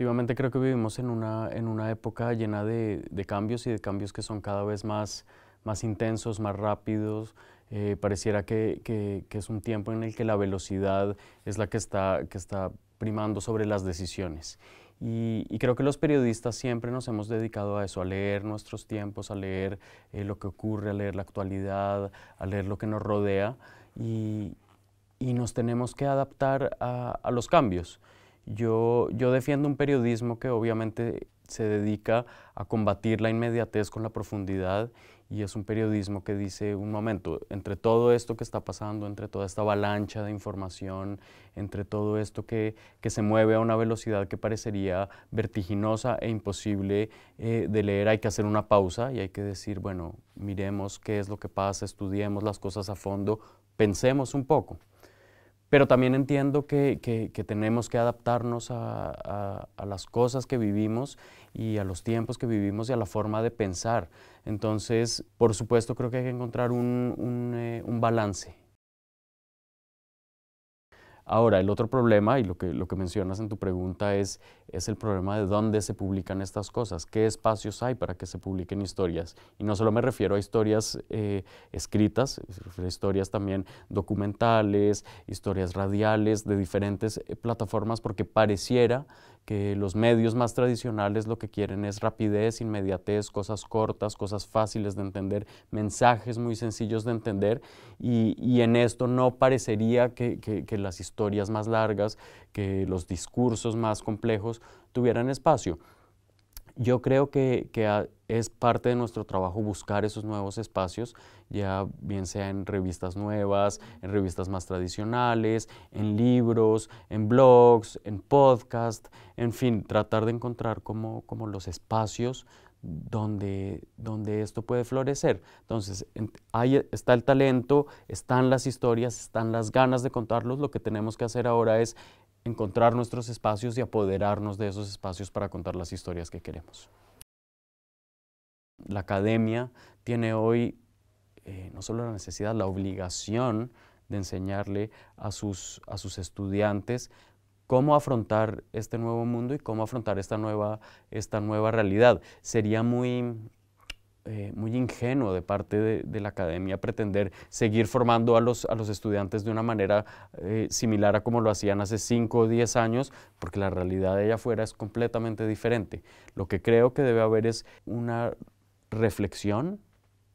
Efectivamente, creo que vivimos en una, en una época llena de, cambios y de cambios que son cada vez más, más intensos, más rápidos. Eh, pareciera que, que, es un tiempo en el que la velocidad es la que está, que está primando sobre las decisiones. Y, creo que los periodistas siempre nos hemos dedicado a eso, a leer nuestros tiempos, a leer eh, lo que ocurre, a leer la actualidad, a leer lo que nos rodea y, y nos tenemos que adaptar a, a los cambios. Yo, defiendo un periodismo que obviamente se dedica a combatir la inmediatez con la profundidad y es un periodismo que dice un momento, entre todo esto que está pasando, entre toda esta avalancha de información, entre todo esto que, que se mueve a una velocidad que parecería vertiginosa e imposible eh, de leer, hay que hacer una pausa y hay que decir, bueno, miremos qué es lo que pasa, estudiemos las cosas a fondo, pensemos un poco. Pero también entiendo que, tenemos que adaptarnos a, las cosas que vivimos y a los tiempos que vivimos y a la forma de pensar. Entonces, por supuesto, creo que hay que encontrar un eh, balance Ahora, el otro problema, y lo que, lo que mencionas en tu pregunta, es, es el problema de dónde se publican estas cosas, qué espacios hay para que se publiquen historias. Y no solo me refiero a historias eh, escritas, historias también documentales, historias radiales, de diferentes eh, plataformas, porque pareciera que los medios más tradicionales lo que quieren es rapidez, inmediatez, cosas cortas, cosas fáciles de entender, mensajes muy sencillos de entender y, en esto no parecería que las historias más largas, que los discursos más complejos tuvieran espacio. Yo creo que, es parte de nuestro trabajo buscar esos nuevos espacios, ya bien sea en revistas nuevas, en revistas más tradicionales, en libros, en blogs, en podcast, en fin, tratar de encontrar como, como los espacios donde, donde esto puede florecer. Entonces, ahí está el talento, están las historias, están las ganas de contarlos. Lo que tenemos que hacer ahora es encontrar nuestros espacios y apoderarnos de esos espacios para contar las historias que queremos. La academia tiene hoy eh, no solo la necesidad, la obligación de enseñarle a sus, a sus estudiantes cómo afrontar este nuevo mundo y cómo afrontar esta nueva, esta nueva realidad. Sería muy eh, muy ingenuo de parte de, la academia pretender seguir formando a los, a los estudiantes de una manera eh, similar a como lo hacían hace 5 o 10 años, porque la realidad de allá afuera es completamente diferente. Lo que creo que debe haber es una reflexión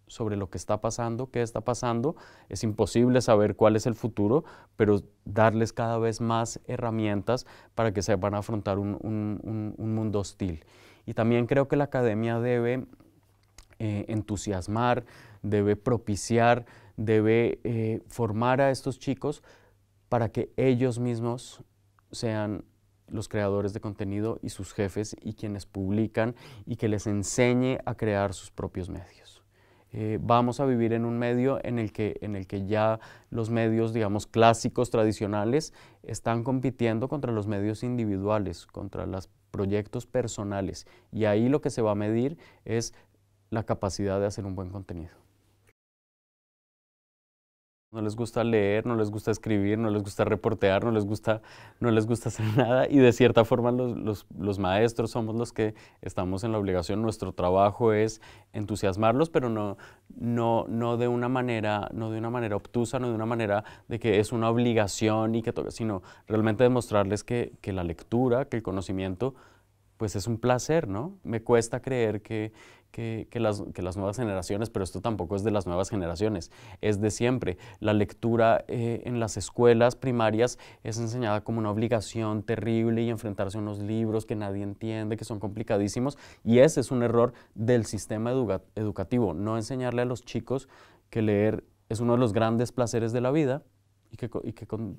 sobre lo que está pasando, qué está pasando. Es imposible saber cuál es el futuro, pero darles cada vez más herramientas para que sepan afrontar un, un, un mundo hostil. Y también creo que la academia debe eh, entusiasmar, debe propiciar, debe eh, formar a estos chicos para que ellos mismos sean los creadores de contenido y sus jefes y quienes publican y que les enseñe a crear sus propios medios. Eh, vamos a vivir en un medio en el, que, en el que ya los medios, digamos, clásicos, tradicionales, están compitiendo contra los medios individuales, contra los proyectos personales. Y ahí lo que se va a medir es la capacidad de hacer un buen contenido. No les gusta leer, no les gusta escribir, no les gusta reportear, no les gusta, no les gusta hacer nada y de cierta forma los, maestros somos los que estamos en la obligación, nuestro trabajo es entusiasmarlos, pero no, no, no, de una manera, no de una manera obtusa, no de una manera de que es una obligación y que sino realmente demostrarles que, que la lectura, que el conocimiento pues es un placer, ¿no? Me cuesta creer que, que, que, las, que, las, nuevas generaciones, pero esto tampoco es de las nuevas generaciones, es de siempre. La lectura eh, en las escuelas primarias es enseñada como una obligación terrible y enfrentarse a unos libros que nadie entiende, que son complicadísimos, y ese es un error del sistema educativo, no enseñarle a los chicos que leer es uno de los grandes placeres de la vida y que, y que con,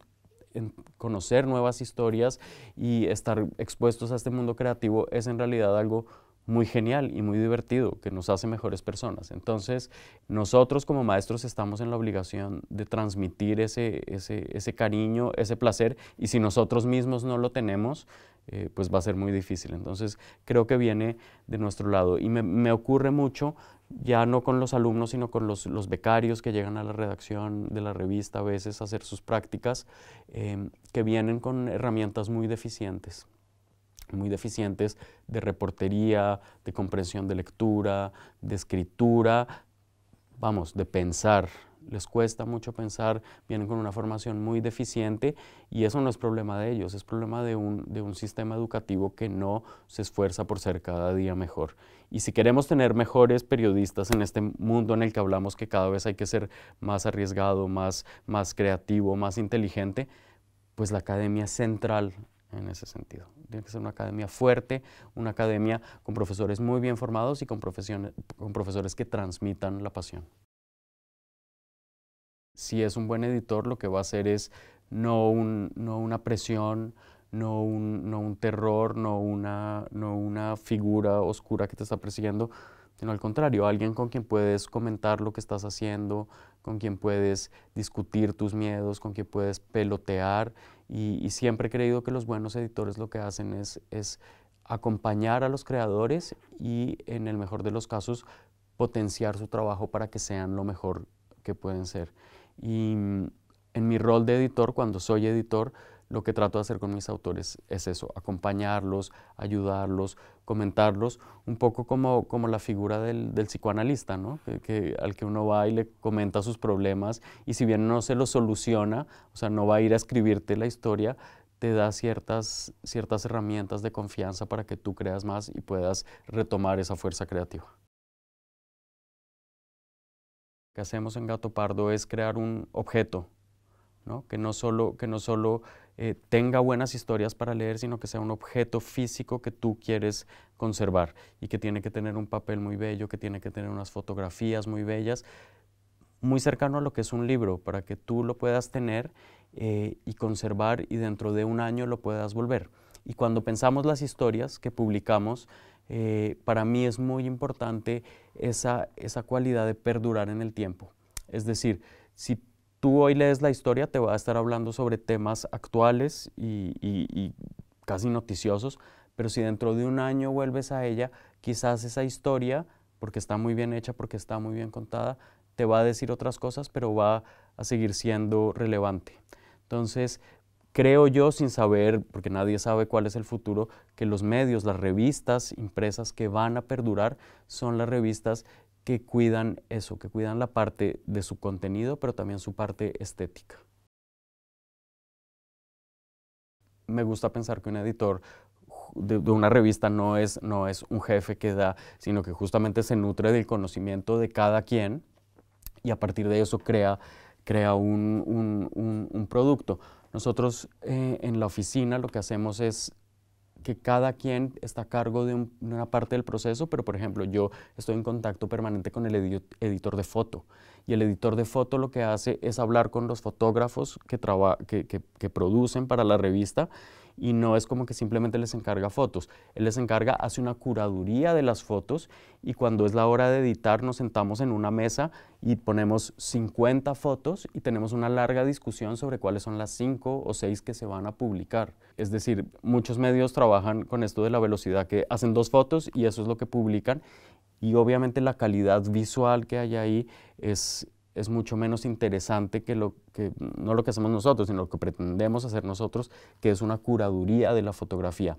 conocer nuevas historias y estar expuestos a este mundo creativo es en realidad algo muy genial y muy divertido, que nos hace mejores personas. Entonces, nosotros como maestros estamos en la obligación de transmitir ese, ese, ese cariño, ese placer, y si nosotros mismos no lo tenemos, eh, pues va a ser muy difícil. Entonces, creo que viene de nuestro lado. Y me, me ocurre mucho ya no con los alumnos, sino con los, becarios que llegan a la redacción de la revista a veces a hacer sus prácticas, em, que vienen con herramientas muy deficientes, muy deficientes de reportería, de comprensión de lectura, de escritura, vamos, de pensar, les cuesta mucho pensar, vienen con una formación muy deficiente y eso no es problema de ellos, es problema de un, sistema educativo que no se esfuerza por ser cada día mejor. Y si queremos tener mejores periodistas en este mundo en el que hablamos que cada vez hay que ser más arriesgado, más, más creativo, más inteligente, pues la academia es central en ese sentido. Tiene que ser una academia fuerte, una academia con profesores muy bien formados y con profesores que transmitan la pasión si es un buen editor, lo que va a hacer es no, una presión, no un, terror, no una, figura oscura que te está persiguiendo, sino al contrario, alguien con quien puedes comentar lo que estás haciendo, con quien puedes discutir tus miedos, con quien puedes pelotear. Y, siempre he creído que los buenos editores lo que hacen es acompañar a los creadores y, en el mejor de los casos, potenciar su trabajo para que sean lo mejor que pueden ser. Y mm, en mi rol de editor, cuando soy editor, lo que trato de hacer con mis autores es eso, acompañarlos, ayudarlos, comentarlos, un poco como, la figura del, psicoanalista, que, al que uno va y le comenta sus problemas y si bien no se lo soluciona, o sea, no va a ir a escribirte la historia, te da ciertas, ciertas herramientas de confianza para que tú creas más y puedas retomar esa fuerza creativa que hacemos en Gato Pardo es crear un objeto, que no solo, que no solo eh, tenga buenas historias para leer, sino que sea un objeto físico que tú quieres conservar y que tiene que tener un papel muy bello, que tiene que tener unas fotografías muy bellas, muy cercano a lo que es un libro, para que tú lo puedas tener eh, y conservar y dentro de un año lo puedas volver. Y cuando pensamos las historias que publicamos, eh, para mí es muy importante esa, esa cualidad de perdurar en el tiempo. Es decir, si tú hoy lees la historia, te va a estar hablando sobre temas actuales y, y casi noticiosos, pero si dentro de un año vuelves a ella, quizás esa historia, porque está muy bien hecha, porque está muy bien contada, te va a decir otras cosas, pero va a seguir siendo relevante. Entonces, Creo yo, sin saber, porque nadie sabe cuál es el futuro, que los medios, las revistas impresas que van a perdurar son las revistas que cuidan eso, que cuidan la parte de su contenido, pero también su parte estética. Me gusta pensar que un editor de, una revista no es, un jefe que da, sino que justamente se nutre del conocimiento de cada quien y a partir de eso crea, un producto. Nosotros eh, en la oficina lo que hacemos es que cada quien está a cargo de, una parte del proceso, pero por ejemplo yo estoy en contacto permanente con el editor de foto y el editor de foto lo que hace es hablar con los fotógrafos que, que producen para la revista y no es como que simplemente les encarga fotos. Él les encarga, hace una curaduría de las fotos y cuando es la hora de editar nos sentamos en una mesa y ponemos 50 fotos y tenemos una larga discusión sobre cuáles son las 5 o 6 que se van a publicar. Es decir, muchos medios trabajan con esto de la velocidad, que hacen dos fotos y eso es lo que publican y obviamente la calidad visual que hay ahí es es mucho menos interesante que lo que, no lo que hacemos nosotros, sino lo que pretendemos hacer nosotros, que es una curaduría de la fotografía.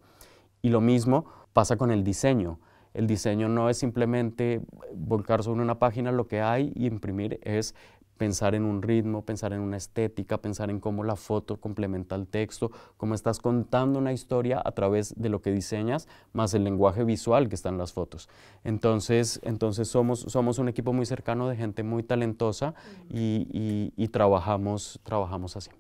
Y lo mismo pasa con el diseño. El diseño no es simplemente volcar sobre una página lo que hay y imprimir, es pensar en un ritmo, pensar en una estética, pensar en cómo la foto complementa el texto, cómo estás contando una historia a través de lo que diseñas, más el lenguaje visual que están las fotos. Entonces, entonces somos, somos un equipo muy cercano de gente muy talentosa y, y trabajamos, trabajamos así.